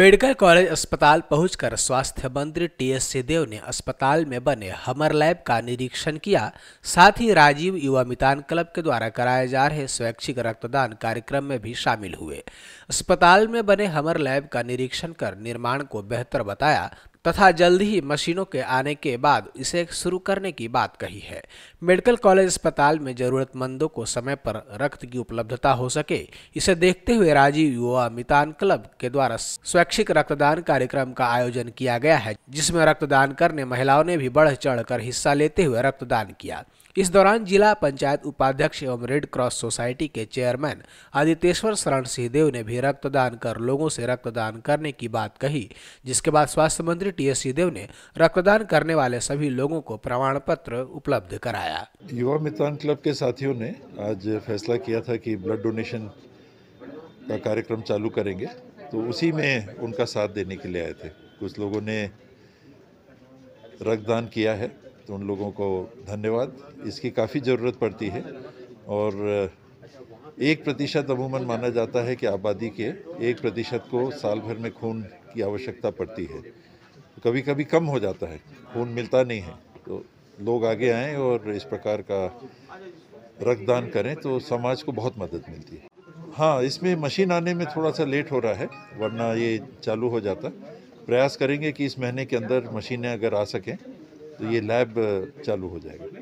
medical college अस्पताल पहुंचकर स्वास्थ्य मंत्री टी एस सिंहदेव ने अस्पताल में बने हमर लैब का निरीक्षण किया साथ ही राजीव युवा मितान क्लब के द्वारा कराए जा रहे स्वैच्छिक रक्तदान कार्यक्रम में भी शामिल हुए अस्पताल में बने हमर लैब का निरीक्षण कर निर्माण को बेहतर बताया तथा जल्द ही मशीनों के आने के बाद इसे शुरू करने की बात कही है मेडिकल कॉलेज अस्पताल में जरूरतमंदों को समय पर रक्त की उपलब्धता हो सके इसे देखते हुए राजीव युवा मितान क्लब के द्वारा स्वैच्छिक रक्तदान कार्यक्रम का आयोजन किया गया है जिसमें रक्तदान करने महिलाओं ने भी बढ़ चढ़ हिस्सा लेते हुए रक्तदान किया इस दौरान जिला पंचायत उपाध्यक्ष एवं रेड क्रॉस सोसाइटी के चेयरमैन आदितेश्वर शरण सिंहदेव ने भी रक्तदान कर लोगों से रक्तदान करने की बात कही जिसके बाद स्वास्थ्य मंत्री टी एस सिंहदेव ने रक्तदान करने वाले सभी लोगों को प्रमाण पत्र उपलब्ध कराया युवा मितान क्लब के साथियों ने आज फैसला किया था कि ब्लड डोनेशन का कार्यक्रम चालू करेंगे तो उसी में उनका साथ देने के लिए आए थे कुछ लोगों ने रक्तदान किया है तो उन लोगों को धन्यवाद इसकी काफ़ी ज़रूरत पड़ती है और एक प्रतिशत अमूमन माना जाता है कि आबादी के एक प्रतिशत को साल भर में खून की आवश्यकता पड़ती है कभी कभी कम हो जाता है खून मिलता नहीं है तो लोग आगे आएँ और इस प्रकार का रक्तदान करें तो समाज को बहुत मदद मिलती है हाँ इसमें मशीन आने में थोड़ा सा लेट हो रहा है वरना ये चालू हो जाता प्रयास करेंगे कि इस महीने के अंदर मशीनें अगर आ सकें तो ये लैब चालू हो जाएगा